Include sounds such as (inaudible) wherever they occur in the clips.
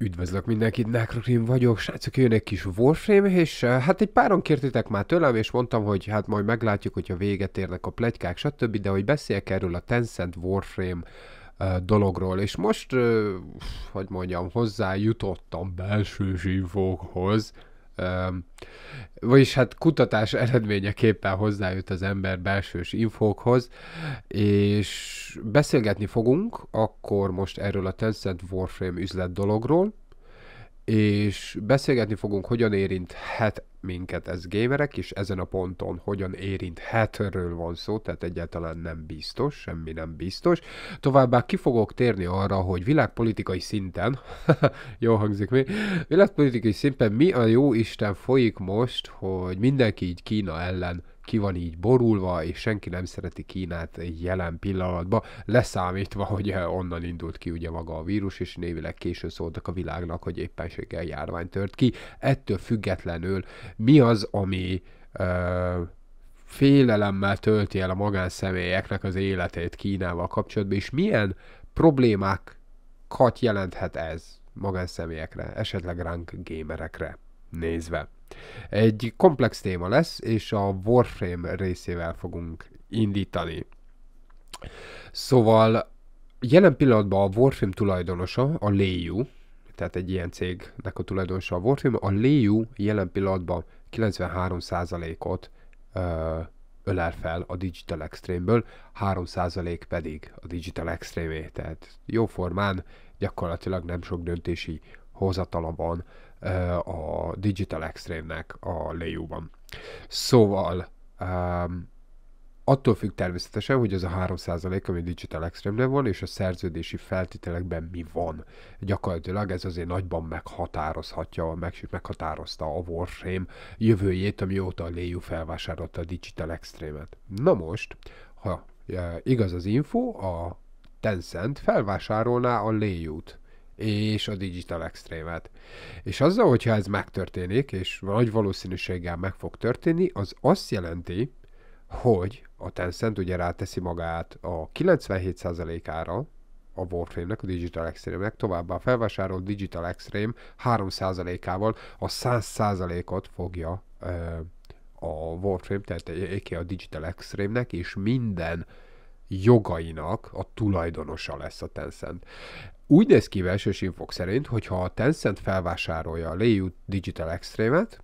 Üdvözlök mindenkit, Nekrokrim vagyok, srácok, jön egy kis Warframe, és eh, hát egy páron kértétek már tőlem, és mondtam, hogy hát majd meglátjuk, hogyha véget érnek a plegykák, stb., de hogy beszéljek erről a Tencent Warframe eh, dologról, és most, eh, hogy mondjam, hozzájutottam belső zsívókhoz, vagyis hát kutatás eredményeképpen hozzájut az ember belsős infókhoz, és beszélgetni fogunk akkor most erről a Tencent Warframe üzlet dologról, és beszélgetni fogunk, hogyan érinthet minket ez gamerek, és ezen a ponton hogyan érinthetről van szó, tehát egyáltalán nem biztos, semmi nem biztos. Továbbá ki fogok térni arra, hogy világpolitikai szinten, (laughs) jó hangzik mi, világpolitikai szinten mi a jó Isten folyik most, hogy mindenki így Kína ellen ki van így borulva, és senki nem szereti Kínát jelen pillanatban, leszámítva, hogy onnan indult ki ugye maga a vírus, és névileg késő szóltak a világnak, hogy éppenséggel járvány tört ki. Ettől függetlenül mi az, ami ö, félelemmel tölti el a magánszemélyeknek az életét Kínával kapcsolatban, és milyen problémákat jelenthet ez magánszemélyekre, esetleg ránk gémerekre nézve. Egy komplex téma lesz, és a Warframe részével fogunk indítani. Szóval jelen pillanatban a Warframe tulajdonosa, a Léjú, tehát egy ilyen cégnek a tulajdonosa a Warframe, a Léjú jelen pillanatban 93%-ot ölel fel a Digital Extreme-ből, 3% pedig a Digital Extreme-é, tehát jóformán gyakorlatilag nem sok döntési hozatala van a Digital Extreme-nek a lejóban. Szóval um, attól függ természetesen, hogy az a 3% ami Digital extreme van, és a szerződési feltételekben mi van. Gyakorlatilag ez azért nagyban meghatározhatja, meg, meghatározta a Warframe jövőjét, amióta a léjú felvásárolta a Digital Extreme-et. Na most, ha e, igaz az info, a Tencent felvásárolná a Léjút és a Digital Extreme-et. És azzal, hogyha ez megtörténik, és nagy valószínűséggel meg fog történni, az azt jelenti, hogy a Tencent ugye ráteszi magát a 97%-ára, a Warframe-nek, a Digital Extreme-nek, továbbá felvásárolt Digital Extreme 3%-ával a 100%-ot fogja ö, a Warframe, tehát a Digital Extreme-nek, és minden jogainak a tulajdonosa lesz a Tencent. Úgy néz ki belsős infok szerint, hogy ha a Tencent felvásárolja a Leju Digital Extreme-et,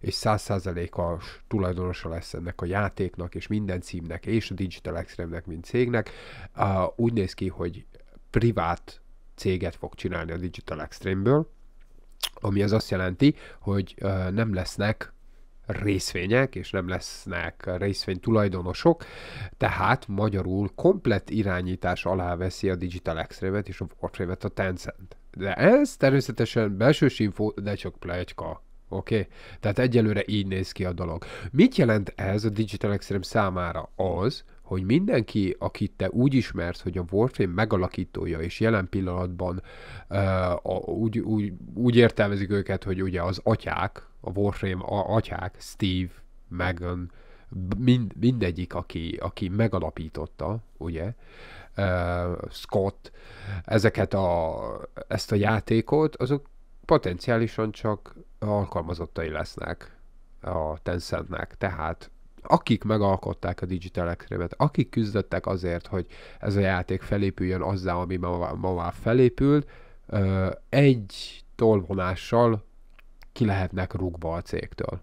és 100%-os tulajdonosa lesz ennek a játéknak, és minden címnek, és a Digital Extreme-nek, mint cégnek, úgy néz ki, hogy privát céget fog csinálni a Digital Extreme-ből, ami az azt jelenti, hogy nem lesznek részvények, és nem lesznek részvény tulajdonosok, tehát magyarul komplet irányítás alá veszi a Digital Extremet és a Warframe-et a Tencent. De ez természetesen belső info, de csak plegyka. Oké? Okay? Tehát egyelőre így néz ki a dolog. Mit jelent ez a Digital Extreme számára? Az, hogy mindenki, akit te úgy ismersz, hogy a Warframe megalakítója, és jelen pillanatban uh, a, úgy, úgy, úgy értelmezik őket, hogy ugye az atyák, a Warframe a atyák, Steve, Megan, mind, mindegyik, aki, aki megalapította, ugye, uh, Scott, ezeket a, ezt a játékot, azok potenciálisan csak alkalmazottai lesznek a Tencentnek. Tehát akik megalkották a Digital extreme akik küzdöttek azért, hogy ez a játék felépüljön azzá, ami ma, ma már felépült, egy tolvonással ki lehetnek rúgva a cégtől.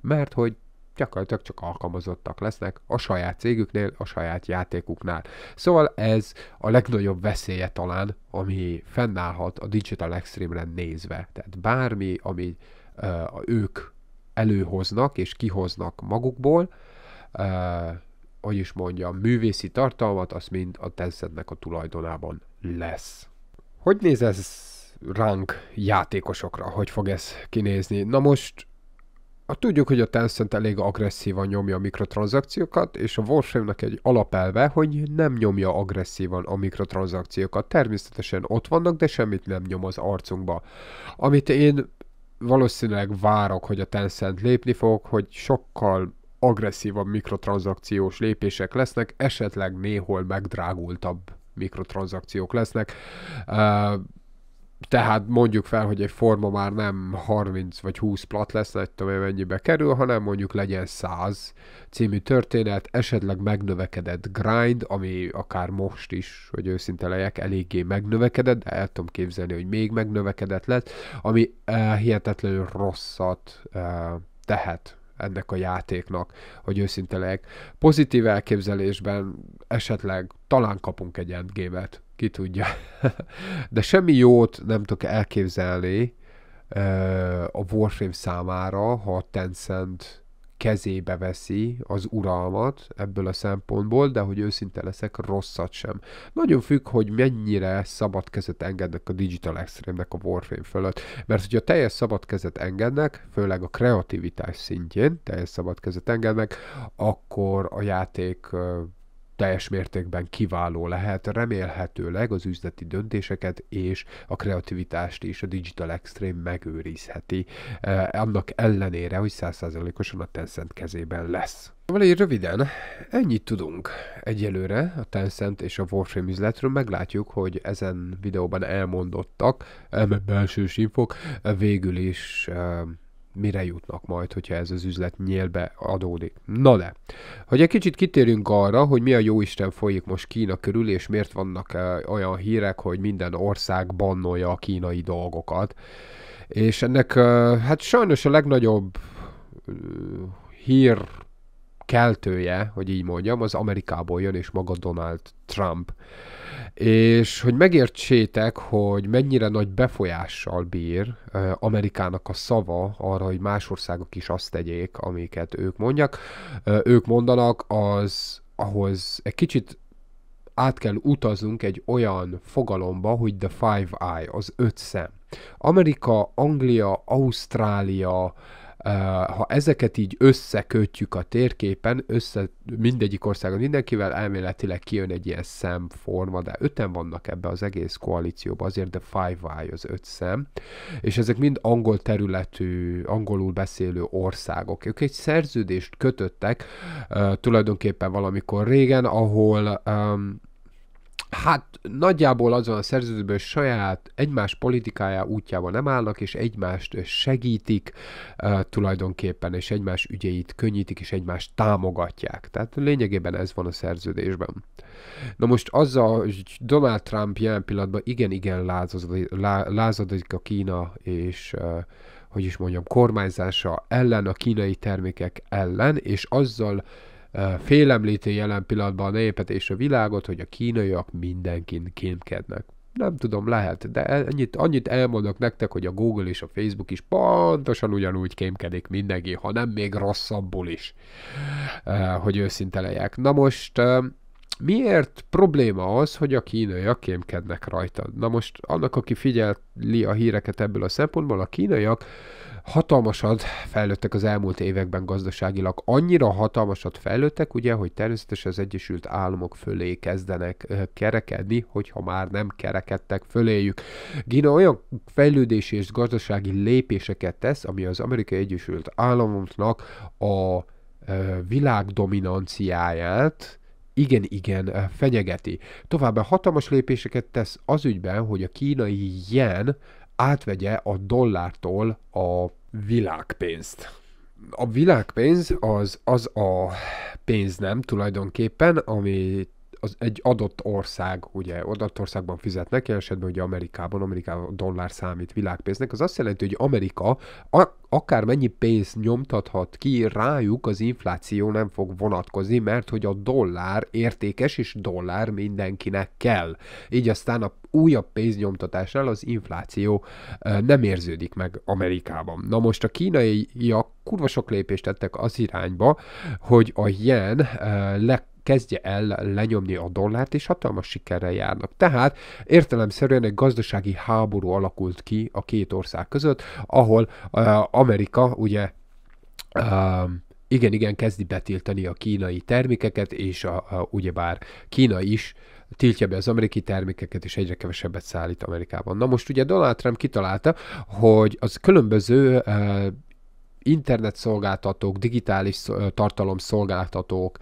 Mert hogy gyakorlatilag csak alkalmazottak lesznek a saját cégüknél, a saját játékuknál. Szóval ez a legnagyobb veszélye talán, ami fennállhat a Digital Extreme-re nézve. Tehát bármi, ami uh, ők előhoznak és kihoznak magukból, uh, hogy is mondja, művészi tartalmat, az mind a Tencentnek a tulajdonában lesz. Hogy néz ez rank játékosokra, hogy fog ez kinézni. Na most a tudjuk, hogy a Tencent elég agresszívan nyomja a mikrotranszakciókat, és a warframe egy alapelve, hogy nem nyomja agresszívan a mikrotranszakciókat. Természetesen ott vannak, de semmit nem nyom az arcunkba. Amit én valószínűleg várok, hogy a Tencent lépni fog, hogy sokkal agresszívabb mikrotranszakciós lépések lesznek, esetleg néhol megdrágultabb mikrotranszakciók lesznek. Uh, tehát mondjuk fel, hogy egy forma már nem 30 vagy 20 plat lesz, nem tudom hogy mennyibe kerül, hanem mondjuk legyen 100 című történet, esetleg megnövekedett grind, ami akár most is, hogy őszinte legyek, eléggé megnövekedett, de el tudom képzelni, hogy még megnövekedett lett, ami eh, hihetetlenül rosszat eh, tehet ennek a játéknak, hogy őszinte legyek. Pozitív elképzelésben esetleg talán kapunk egy endgame-et, ki tudja. (laughs) De semmi jót nem tudok elképzelni a Warframe számára, ha a Tencent kezébe veszi az uralmat ebből a szempontból, de hogy őszinte leszek, rosszat sem. Nagyon függ, hogy mennyire szabad kezet engednek a Digital Extreme-nek a Warframe fölött, mert hogyha teljes szabad kezet engednek, főleg a kreativitás szintjén teljes szabad kezet engednek, akkor a játék teljes mértékben kiváló lehet, remélhetőleg az üzleti döntéseket és a kreativitást is a Digital Extreme megőrizheti, eh, annak ellenére, hogy százszázalékosan a Tencent kezében lesz. Valahogy röviden, ennyit tudunk egyelőre a Tencent és a Warframe üzletről. Meglátjuk, hogy ezen videóban elmondottak, belsős infok eh, végül is eh, mire jutnak majd, hogyha ez az üzlet nyélbe adódik. Na de, hogy egy kicsit kitérünk arra, hogy mi a jóisten folyik most Kína körül, és miért vannak eh, olyan hírek, hogy minden ország bannolja a kínai dolgokat. És ennek eh, hát sajnos a legnagyobb mm, hír keltője, hogy így mondjam, az Amerikából jön, és maga Donald Trump. És hogy megértsétek, hogy mennyire nagy befolyással bír Amerikának a szava arra, hogy más országok is azt tegyék, amiket ők mondjak, ők mondanak, az ahhoz egy kicsit át kell utaznunk egy olyan fogalomba, hogy the five eye, az öt szem. Amerika, Anglia, Ausztrália, ha ezeket így összekötjük a térképen, össze mindegyik országon mindenkivel, elméletileg kijön egy ilyen szemforma, de öten vannak ebbe az egész koalícióba, azért de Five Eye az öt szem, és ezek mind angol területű, angolul beszélő országok. Ők egy szerződést kötöttek tulajdonképpen valamikor régen, ahol um, Hát nagyjából azon a szerződőben, hogy saját egymás politikája útjába nem állnak, és egymást segítik uh, tulajdonképpen, és egymás ügyeit könnyítik, és egymást támogatják. Tehát lényegében ez van a szerződésben. Na most azzal, hogy Donald Trump jelen pillanatban igen-igen lázadik a Kína, és uh, hogy is mondjam, kormányzása ellen, a kínai termékek ellen, és azzal uh, félemlíti jelen pillanatban a népet és a világot, hogy a kínaiak mindenkin kémkednek. Nem tudom, lehet, de ennyit, annyit elmondok nektek, hogy a Google és a Facebook is pontosan ugyanúgy kémkedik mindenki, ha nem még rosszabbul is, hogy őszinte legyek. Na most miért probléma az, hogy a kínaiak kémkednek rajta? Na most annak, aki figyeli a híreket ebből a szempontból, a kínaiak hatalmasat fejlődtek az elmúlt években gazdaságilag. Annyira hatalmasat fejlődtek, ugye, hogy természetesen az Egyesült Államok fölé kezdenek kerekedni, hogyha már nem kerekedtek föléjük. Gina olyan fejlődési és gazdasági lépéseket tesz, ami az Amerikai Egyesült Államoknak a világ dominanciáját igen-igen fenyegeti. Továbbá hatalmas lépéseket tesz az ügyben, hogy a kínai jen átvegye a dollártól a világpénzt. A világpénz az, az a pénz nem tulajdonképpen, ami az egy adott ország, ugye adott országban fizetnek, esetben ugye Amerikában, Amerikában dollár számít világpénznek, az azt jelenti, hogy Amerika a, akármennyi pénzt nyomtathat ki, rájuk az infláció nem fog vonatkozni, mert hogy a dollár értékes, és dollár mindenkinek kell. Így aztán a újabb pénznyomtatásnál az infláció nem érződik meg Amerikában. Na most a kínaiak kurva sok lépést tettek az irányba, hogy a jen le kezdje el lenyomni a dollárt, és hatalmas sikerrel járnak. Tehát értelemszerűen egy gazdasági háború alakult ki a két ország között, ahol uh, Amerika ugye uh, igen, igen, kezdi betiltani a kínai termékeket, és a, a, ugyebár Kína is tiltja be az amerikai termékeket, és egyre kevesebbet szállít Amerikában. Na most ugye Donald Trump kitalálta, hogy az különböző uh, Internet szolgáltatók, digitális tartalom szolgáltatók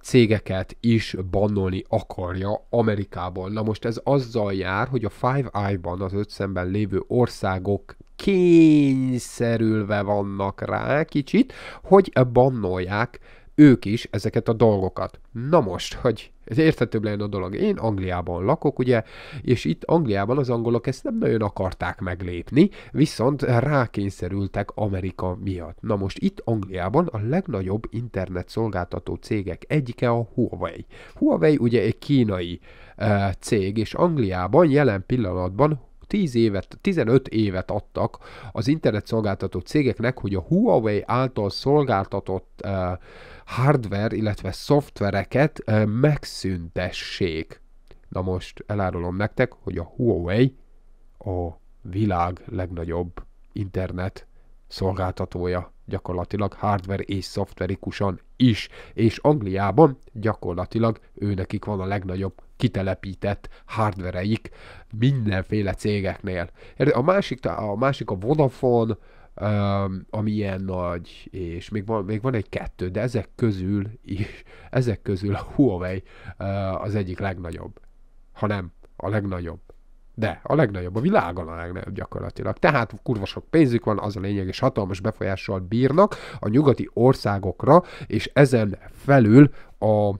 cégeket is bannolni akarja Amerikából. Na most ez azzal jár, hogy a Five Eye-ban, az öt szemben lévő országok kényszerülve vannak rá kicsit, hogy bannolják ők is ezeket a dolgokat. Na most, hogy érthetőbb legyen a dolog. Én Angliában lakok, ugye, és itt Angliában az angolok ezt nem nagyon akarták meglépni, viszont rákényszerültek Amerika miatt. Na most itt Angliában a legnagyobb internet szolgáltató cégek egyike a Huawei. Huawei ugye egy kínai e, cég, és Angliában jelen pillanatban 10 évet, 15 évet adtak az internet szolgáltató cégeknek, hogy a Huawei által szolgáltatott uh, e, hardware, illetve szoftvereket megszüntessék. Na most elárulom nektek, hogy a Huawei a világ legnagyobb internet szolgáltatója gyakorlatilag hardware és szoftverikusan is, és Angliában gyakorlatilag őnekik van a legnagyobb kitelepített hardvereik mindenféle cégeknél. A másik a, másik a Vodafone, ami ilyen nagy, és még van, még van egy-kettő, de ezek közül is, (laughs) ezek közül a Huawei az egyik legnagyobb, ha nem a legnagyobb. De a legnagyobb, a világon a legnagyobb gyakorlatilag. Tehát kurva sok pénzük van, az a lényeg, és hatalmas befolyással bírnak a nyugati országokra, és ezen felül a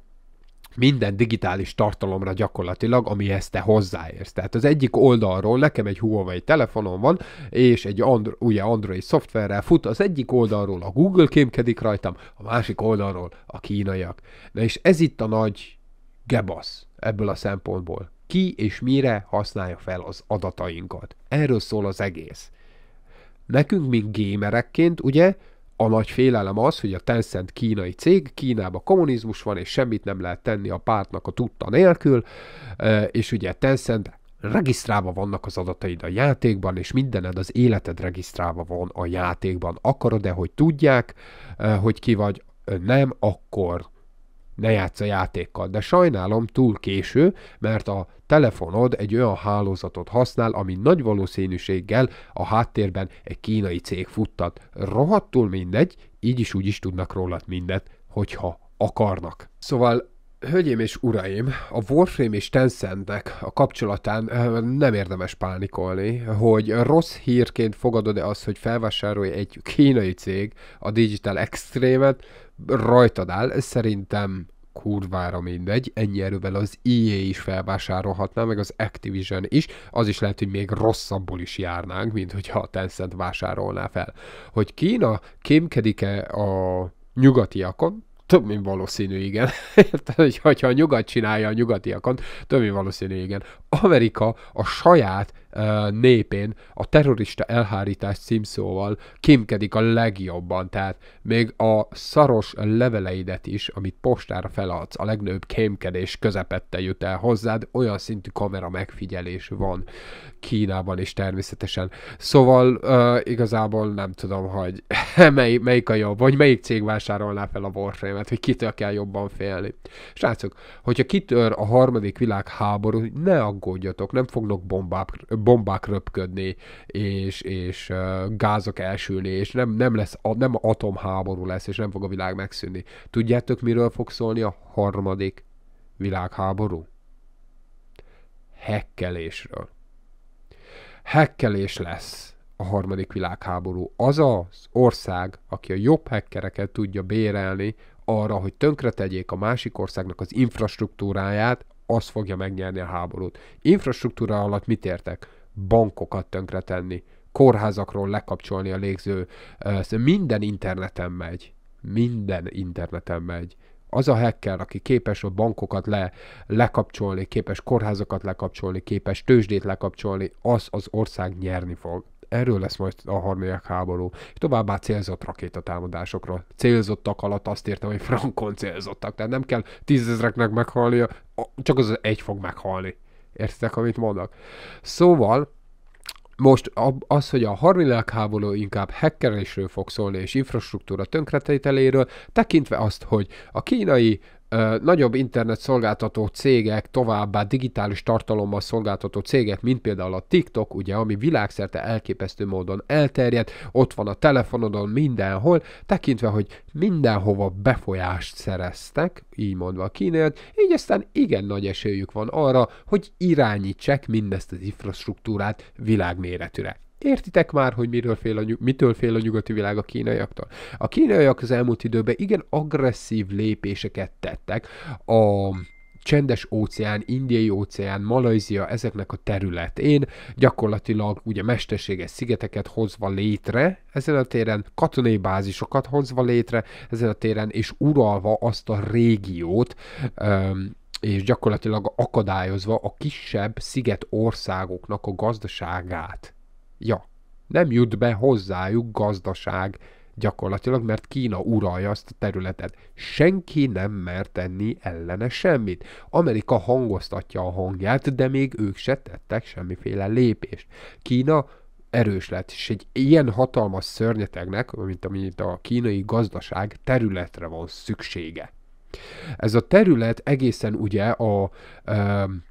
minden digitális tartalomra gyakorlatilag, amihez te hozzáérsz. Tehát az egyik oldalról nekem egy Huawei telefonom van, és egy Andro- ugye Android szoftverrel fut, az egyik oldalról a Google kémkedik rajtam, a másik oldalról a kínaiak. Na és ez itt a nagy gebasz ebből a szempontból. Ki és mire használja fel az adatainkat. Erről szól az egész. Nekünk, mint gémerekként, ugye, a nagy félelem az, hogy a Tencent kínai cég, Kínában kommunizmus van, és semmit nem lehet tenni a pártnak a tudta nélkül, és ugye Tencent regisztrálva vannak az adataid a játékban, és mindened az életed regisztrálva van a játékban. Akarod-e, hogy tudják, hogy ki vagy? Nem, akkor ne játsz a játékkal. De sajnálom túl késő, mert a telefonod egy olyan hálózatot használ, ami nagy valószínűséggel a háttérben egy kínai cég futtat. Rohadtul mindegy, így is úgy is tudnak rólad mindet, hogyha akarnak. Szóval Hölgyeim és uraim, a Warframe és Tencentnek a kapcsolatán eh, nem érdemes pánikolni, hogy rossz hírként fogadod-e azt, hogy felvásárolja egy kínai cég a Digital Extreme-et, rajtad áll, szerintem kurvára mindegy, ennyi erővel az EA is felvásárolhatná, meg az Activision is, az is lehet, hogy még rosszabbul is járnánk, mint hogyha a Tencent vásárolná fel. Hogy Kína kémkedik-e a nyugatiakon, több mint valószínű, igen. (laughs) Érted, hogy ha a nyugat csinálja a nyugatiakon, több mint valószínű, igen. Amerika a saját népén a terrorista elhárítás címszóval kémkedik a legjobban, tehát még a szaros leveleidet is, amit postára feladsz, a legnőbb kémkedés közepette jut el hozzád, olyan szintű kamera megfigyelés van Kínában is természetesen. Szóval uh, igazából nem tudom, hogy (laughs) mely, melyik a jobb, vagy melyik cég vásárolná fel a Warframe-et, hogy kitől kell jobban félni. Srácok, hogyha kitör a harmadik világháború, ne aggódjatok, nem fognak bombák, bombák röpködni, és, és gázok elsülni, és nem, nem lesz, nem atomháború lesz, és nem fog a világ megszűnni. Tudjátok, miről fog szólni a harmadik világháború? Hekkelésről. Hekkelés lesz a harmadik világháború. Az az ország, aki a jobb hekkereket tudja bérelni arra, hogy tönkretegyék a másik országnak az infrastruktúráját, az fogja megnyerni a háborút. Infrastruktúra alatt mit értek? Bankokat tönkretenni, kórházakról lekapcsolni a légző, szóval minden interneten megy. Minden interneten megy az a hacker, aki képes a bankokat le, lekapcsolni, képes kórházakat lekapcsolni, képes tőzsdét lekapcsolni, az az ország nyerni fog erről lesz majd a harmadik háború. És továbbá célzott rakétatámadásokra. Célzottak alatt azt értem, hogy frankon célzottak, tehát nem kell tízezreknek meghalnia, csak az egy fog meghalni. Értitek, amit mondok? Szóval, most az, hogy a harmadik háború inkább hackerésről fog szólni és infrastruktúra tönkretételéről, tekintve azt, hogy a kínai nagyobb internet szolgáltató cégek, továbbá digitális tartalommal szolgáltató cégek, mint például a TikTok, ugye, ami világszerte elképesztő módon elterjedt, ott van a telefonodon mindenhol, tekintve, hogy mindenhova befolyást szereztek, így mondva a kínélt, így aztán igen nagy esélyük van arra, hogy irányítsák mindezt az infrastruktúrát világméretűre. Értitek már, hogy miről fél a, mitől fél a nyugati világ a kínaiaktól? A kínaiak az elmúlt időben igen agresszív lépéseket tettek a csendes óceán, indiai óceán, Malajzia, ezeknek a területén gyakorlatilag ugye mesterséges szigeteket hozva létre ezen a téren, katonai bázisokat hozva létre ezen a téren, és uralva azt a régiót, um, és gyakorlatilag akadályozva a kisebb sziget országoknak a gazdaságát. Ja, nem jut be hozzájuk gazdaság gyakorlatilag, mert Kína uralja azt a területet. Senki nem mer tenni ellene semmit. Amerika hangoztatja a hangját, de még ők se tettek semmiféle lépést. Kína erős lett, és egy ilyen hatalmas szörnyetegnek, mint amit a kínai gazdaság területre van szüksége. Ez a terület egészen ugye a... Um,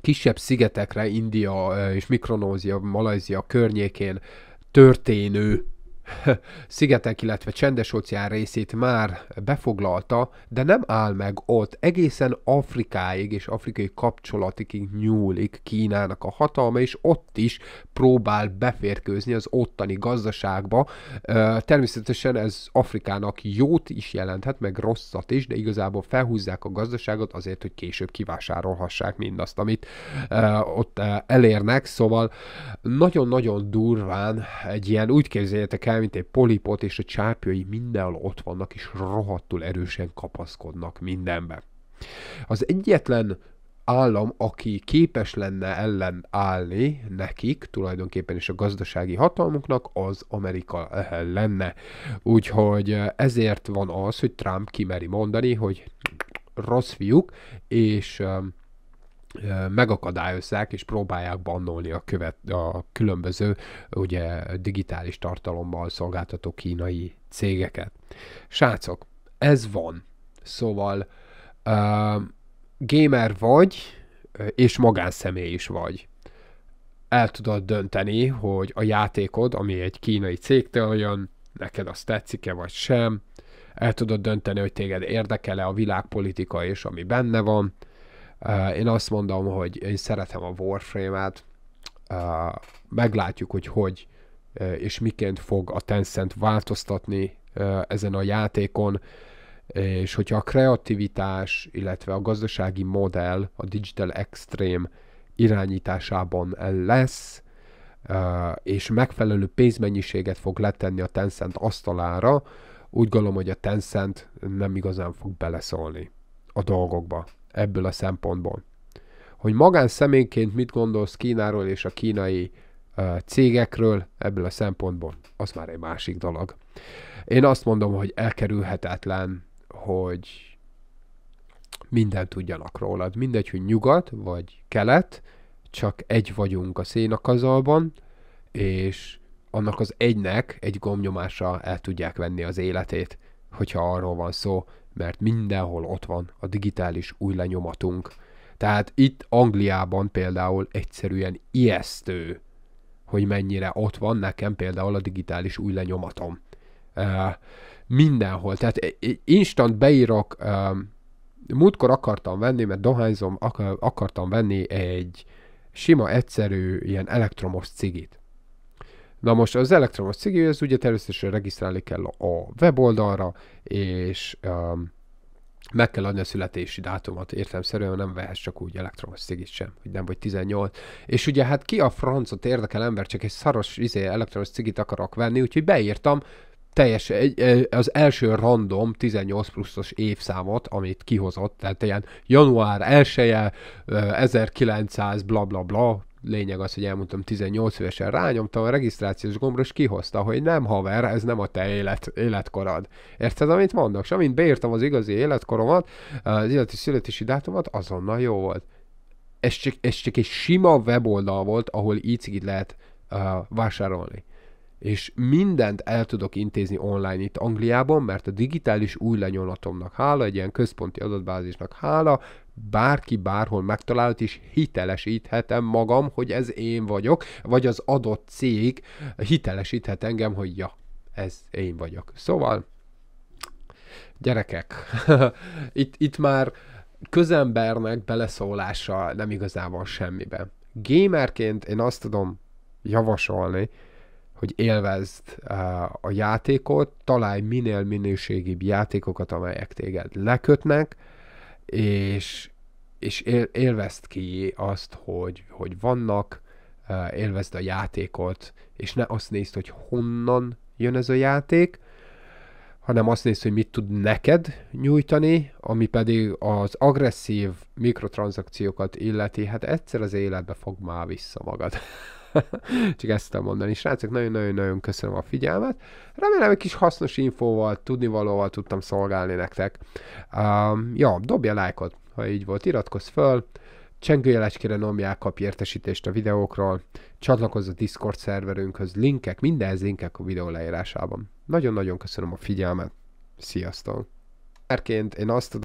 kisebb szigetekre, India és Mikronózia, Malajzia környékén történő (laughs) szigetek, illetve csendes óceán részét már befoglalta, de nem áll meg ott. Egészen Afrikáig és afrikai kapcsolatig nyúlik Kínának a hatalma, és ott is próbál beférkőzni az ottani gazdaságba. Természetesen ez Afrikának jót is jelenthet, meg rosszat is, de igazából felhúzzák a gazdaságot azért, hogy később kivásárolhassák mindazt, amit ott elérnek. Szóval nagyon-nagyon durván egy ilyen, úgy képzeljétek el, kell, mint egy polipot, és a csápjai mindenhol ott vannak, és rohadtul erősen kapaszkodnak mindenbe. Az egyetlen állam, aki képes lenne ellenállni nekik, tulajdonképpen is a gazdasági hatalmuknak, az Amerika lenne. Úgyhogy eh, ezért van az, hogy Trump kimeri mondani, hogy rossz fiúk, és eh, megakadályozzák és próbálják bannolni a, követ, a különböző ugye, digitális tartalommal szolgáltató kínai cégeket. Srácok, ez van. Szóval uh, gamer vagy, és magánszemély is vagy. El tudod dönteni, hogy a játékod, ami egy kínai cégtől jön, neked azt tetszik-e vagy sem. El tudod dönteni, hogy téged érdekel-e a világpolitika és ami benne van Eh, én azt mondom, hogy én szeretem a Warframe-et, uh, meglátjuk, hogy hogy eh, és miként fog a Tencent változtatni ezen a játékon, és hogyha a kreativitás, illetve a gazdasági modell a Digital Extreme irányításában lesz, és megfelelő pénzmennyiséget fog letenni a Tencent asztalára, úgy gondolom, hogy a Tencent nem igazán fog beleszólni a dolgokba ebből a szempontból. Hogy magánszemélyként mit gondolsz Kínáról és a kínai uh, cégekről ebből a szempontból, az már egy másik dolog. Én azt mondom, hogy elkerülhetetlen, hogy mindent tudjanak rólad. Mindegy, hogy nyugat vagy kelet, csak egy vagyunk a szénakazalban, és annak az egynek egy gomnyomása el tudják venni az életét, hogyha arról van szó, mert mindenhol ott van a digitális új lenyomatunk. Tehát itt Angliában például egyszerűen ijesztő, hogy mennyire ott van nekem például a digitális új lenyomatom. Uh, mindenhol. Tehát instant beírok, uh, múltkor akartam venni, mert dohányzom, akartam venni egy sima, egyszerű, ilyen elektromos cigit. Na most az elektromos cigi, ez ugye természetesen regisztrálni kell a weboldalra, és um, meg kell adni a születési dátumot, értelemszerűen nem vehetsz csak úgy elektromos cigit sem, hogy nem vagy 18. És ugye hát ki a francot érdekel ember, csak egy szaros izé, elektromos cigit akarok venni, úgyhogy beírtam teljes, egy, e, az első random 18 pluszos évszámot, amit kihozott, tehát ilyen január 1 -e, 1900 bla bla bla, lényeg az, hogy elmondtam, 18 évesen rányomtam a regisztrációs gombra, és kihozta, hogy nem haver, ez nem a te élet, életkorad. Érted, amit mondok? És amint beírtam az igazi életkoromat, az illeti születési dátumot, azonnal jó volt. Ez csak, ez csak egy sima weboldal volt, ahol így lehet uh, vásárolni és mindent el tudok intézni online itt Angliában, mert a digitális új lenyomatomnak hála, egy ilyen központi adatbázisnak hála, bárki bárhol megtalált, is hitelesíthetem magam, hogy ez én vagyok, vagy az adott cég hitelesíthet engem, hogy ja, ez én vagyok. Szóval, gyerekek, (laughs) itt, itt már közembernek beleszólása nem igazából semmibe. Gamerként én azt tudom javasolni, hogy élvezd a játékot, találj minél minőségibb játékokat, amelyek téged lekötnek, és, és élvezd ki azt, hogy, hogy vannak, élvezd a játékot, és ne azt nézd, hogy honnan jön ez a játék, hanem azt nézd, hogy mit tud neked nyújtani, ami pedig az agresszív mikrotranszakciókat illeti, hát egyszer az életbe fog már vissza magad. (laughs) (laughs) Csak ezt tudom mondani. Srácok, nagyon-nagyon-nagyon köszönöm a figyelmet. Remélem egy kis hasznos infóval, tudnivalóval tudtam szolgálni nektek. Um, ja, dobja lájkot, ha így volt, iratkozz föl, csengőjelecskére nomják, kap értesítést a videókról, csatlakozz a Discord szerverünkhöz, linkek, mindenhez linkek a videó leírásában. Nagyon-nagyon köszönöm a figyelmet. Sziasztok! Erként én azt tudom,